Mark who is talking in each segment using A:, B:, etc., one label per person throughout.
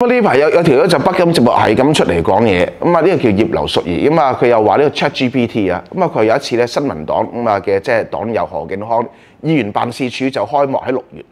A: 咁呢排有有条友就不咁直白系咁出嚟讲嘢咁啊呢个叫叶刘淑仪咁啊佢又话呢个 Chat GPT 啊咁啊佢有一次咧新闻党咁啊嘅即系党友何建康议员办事处就开幕喺六月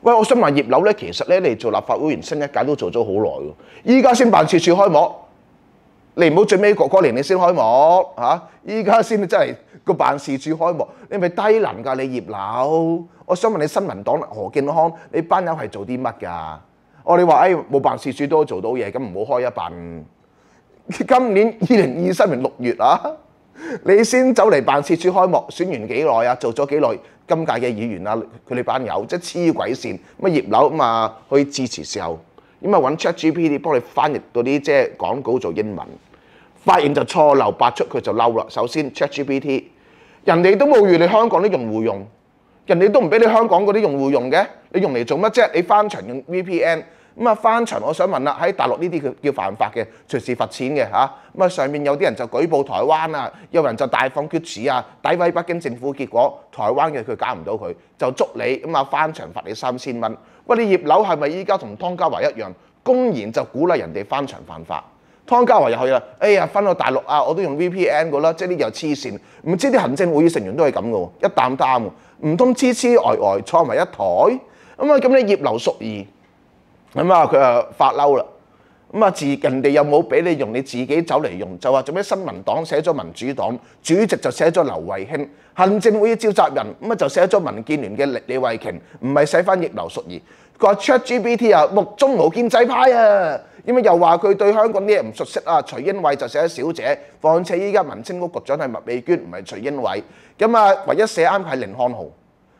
A: 喂我想问叶劉咧其实咧你做立法会议员新一届都做咗好耐，依家先办事处开幕，你唔好最尾過歌年你先开幕吓，依家先真系个办事处开幕，你咪低能噶你叶劉？我想问你新闻党何建康，你班友系做啲乜噶？我你話誒冇辦事處都做到嘢，咁唔好開一辦。今年二零二三年六月啊，你先走嚟辦事處開幕選完幾耐啊？做咗幾耐？今屆嘅議員啊，佢哋班友即係黐鬼線乜葉柳咁啊，去支持時候咁啊，揾 ChatGPT 幫你翻譯到啲即係廣告做英文，發現就錯漏百出，佢就嬲啦。首先 ChatGPT，人哋都冇預你香港啲用户用，人哋都唔俾你香港嗰啲用户用嘅，你用嚟做乜啫？你翻牆用 VPN？咁啊，翻牆！我想問啦，喺大陸呢啲叫叫犯法嘅，隨時罰錢嘅嚇。咁啊，上面有啲人就舉報台灣啊，有人就大放厥詞啊，抵毀北京政府。結果台灣嘅佢搞唔到佢，就捉你咁啊，翻牆罰你三千蚊。喂，你葉劉係咪依家同湯家華一樣，公然就鼓勵人哋翻牆犯法？湯家華又去啦，哎呀，翻到大陸啊，我都用 VPN 個啦，即係呢又黐線。唔知啲行政會議成員都係咁噶喎，一擔擔喎，唔通黐黐呆呆坐埋一台？咁啊，咁你葉劉淑儀？咁啊，佢啊發嬲啦！咁啊，自人哋有冇俾你用你自己走嚟用？就話做咩新聞黨寫咗民主黨主席就寫咗劉慧卿，行政會召集人咁啊就寫咗民建聯嘅李李慧瓊，唔係寫翻譯劉淑儀。佢話 c h a t G B T 啊，目中無見制派啊！因為又話佢對香港啲嘢唔熟悉啊，徐英偉就寫小姐，況且依家民青局局長係麥美娟，唔係徐英偉。咁啊，唯一寫啱係林漢豪。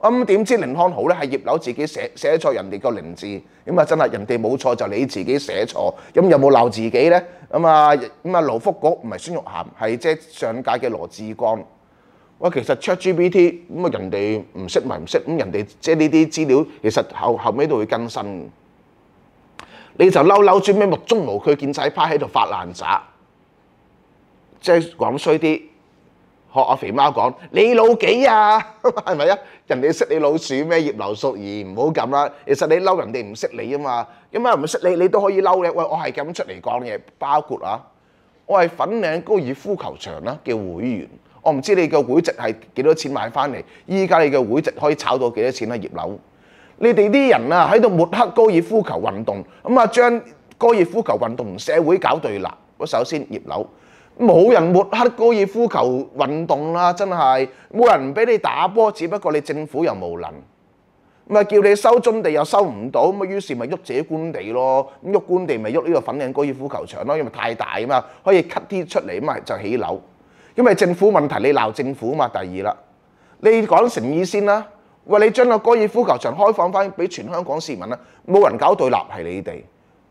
A: 咁點知靈康好咧？係葉柳自己寫寫錯人哋個靈字，咁啊真係人哋冇錯就你自己寫錯，咁有冇鬧自己咧？咁啊咁啊，盧福國唔係孫玉涵，係即上屆嘅羅志剛。哇，其實 check G B T，咁啊人哋唔識咪唔識，咁人哋即呢啲資料，其實後後屘都會更新。你就嬲嬲，轉咩目中無佢，見仔派喺度發爛渣，即係講衰啲。學阿肥貓講你老幾啊？係咪啊？人哋識你老鼠咩？葉劉淑儀唔好咁啦。其實你嬲人哋唔識你啊嘛。咁啊唔識你，你都可以嬲你。喂，我係咁出嚟講嘢，包括啊，我係粉嶺高爾夫球場啦，叫會員。我唔知你嘅會籍係幾多錢買翻嚟。依家你嘅會籍可以炒到幾多錢啊？葉劉，你哋啲人啊喺度抹黑高爾夫球運動，咁啊將高爾夫球運動同社會搞對立。我首先葉劉。冇人抹黑高爾夫球運動啦，真係冇人唔俾你打波，只不過你政府又無能，咪叫你收中地又收唔到，咪於是咪喐己官地咯，咁喐官地咪喐呢個粉嶺高爾夫球場咯，因為太大啊嘛，可以 cut 啲出嚟，啊咪就起樓。因為政府問題，你鬧政府嘛，第二啦，你講誠意先啦，喂，你將個高爾夫球場開放翻俾全香港市民啦，冇人搞對立係你哋，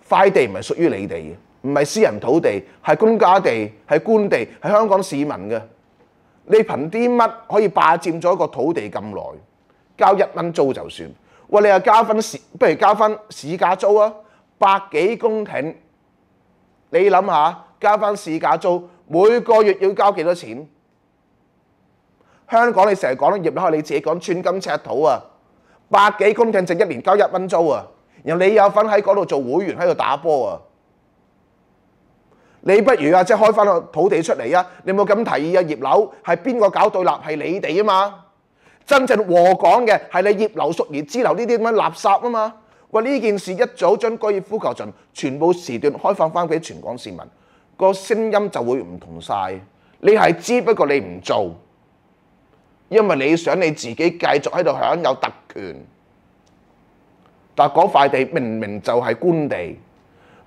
A: 快地唔係屬於你哋嘅。唔係私人土地，係公家地，係官地，係香港市民嘅。你憑啲乜可以霸佔咗一個土地咁耐？交一蚊租就算。喂，你又加分市，不如加分市價租啊！百幾公頃，你諗下，加翻市價租，每個月要交幾多錢？香港你成日講，業立可你自己講，寸金尺土啊！百幾公頃，淨一年交一蚊租啊！然後你有份喺嗰度做會員喺度打波啊！你不如啊，即係開翻個土地出嚟啊！你冇咁提議啊，業樓係邊個搞對立係你哋啊嘛？真正和港嘅係你業樓、淑業、之樓呢啲咁樣垃圾啊嘛！喂，呢件事一早將高爾夫球場全部時段開放翻俾全港市民，個聲音就會唔同曬。你係知不過你唔做，因為你想你自己繼續喺度享有特權，但嗰塊地明明就係官地。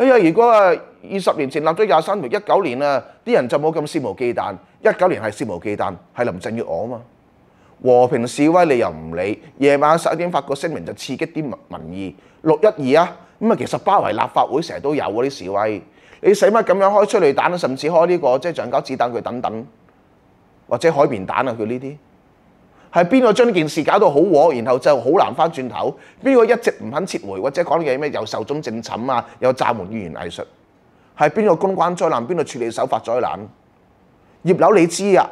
A: 哎呀！如果啊，二十年前立咗廿三條，一九年啊，啲人就冇咁肆無忌憚。一九年係肆無忌憚，係林鄭月娥啊嘛。和平示威你又唔理，夜晚十一點發個聲明就刺激啲民民意。六一二啊，咁啊其實包圍立法會成日都有嗰啲示威，你使乜咁樣開催淚彈，甚至開呢個即係橡膠子彈佢等等，或者海綿彈啊佢呢啲。係邊個將件事搞到好禍，然後就好難返轉頭？邊個一直唔肯撤回，或者講嘢咩又受眾正沉啊，又炸門語言藝術？係邊個公關災難？邊度處理手法災難？葉柳你知啊，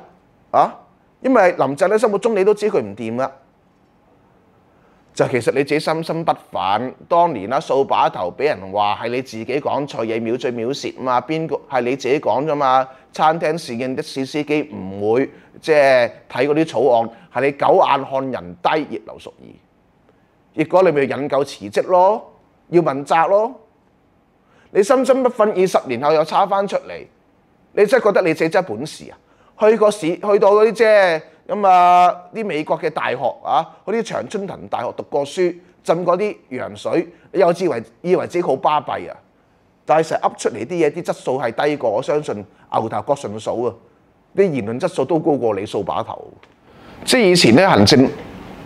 A: 啊，因為林鄭喺心目中你都知佢唔掂啦。就其實你自己心心不憤，當年啦掃把頭俾人話係你自己講菜嘢秒最秒舌嘛，邊個係你自己講啫嘛？餐廳侍應的士司機唔會即係睇嗰啲草案，係你狗眼看人低，熱流熟耳。如果你咪引咎辭職咯，要問責咯。你心心不憤二十年後又差翻出嚟，你真係覺得你自己真係本事啊？去個市去到嗰啲即係。咁啊，啲美國嘅大學啊，嗰啲長春藤大學讀過書，浸過啲洋水，又自為以為自己好巴閉啊！但係成日噏出嚟啲嘢，啲質素係低過我相信牛頭角順數啊，啲言論質素都高過你數把頭。即係以前咧，行政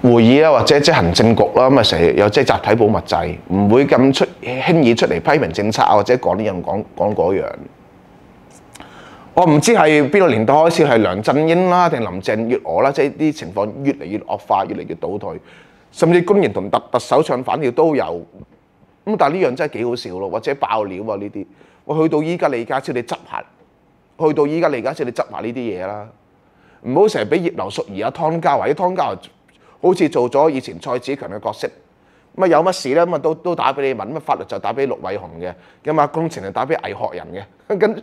A: 會議啊，或者即係行政局啦，咁啊成日有即係集體保密制，唔會咁出輕易出嚟批評政策啊，或者講呢樣講講嗰樣。我唔知係邊個年代開始係梁振英啦，定林鄭月娥啦，即係啲情況越嚟越惡化，越嚟越倒退，甚至官然同特特首唱反調都有。咁但係呢樣真係幾好笑咯，或者爆料啊呢啲。我去到依家李家超你執下，去到依家李家超你執拍呢啲嘢啦。唔好成日俾葉劉淑儀啊湯家華、湯家好似做咗以前蔡子強嘅角色。咁啊有乜事咧？咁啊都都打俾你問，咁啊法律就打俾陸偉雄嘅，咁啊工程就打俾魏學仁嘅，跟。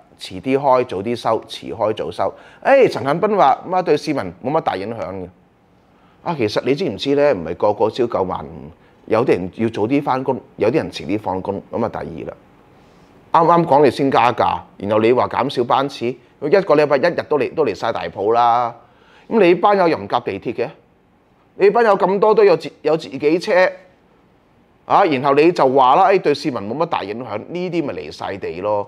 A: 遲啲開，早啲收，遲開早收。誒，陳振斌話：，咁啊對市民冇乜大影響嘅。啊，其實你知唔知咧？唔係個個朝九晚五，有啲人要早啲翻工，有啲人遲啲放工。咁啊，第二啦。啱啱講你先加價，然後你話減少班次，一個禮拜一日都嚟都嚟曬大埔啦。咁你班友又唔搭地鐵嘅？你班友咁多都有自有自己車。啊，然後你就話啦：，誒對市民冇乜大影響，呢啲咪嚟曬地咯。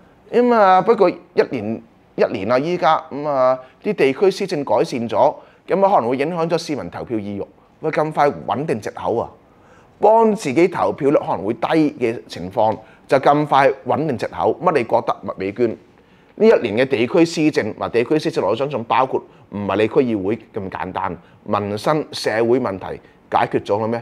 A: 咁啊，不過一年一年啊，依家咁啊，啲地區施政改善咗，咁啊可能會影響咗市民投票意欲，喂，咁快穩定籍口啊，幫自己投票率可能會低嘅情況就咁快穩定籍口，乜你覺得麥美娟呢一年嘅地區施政或地區施政，我相信包括唔係你區議會咁簡單，民生社會問題解決咗啦咩？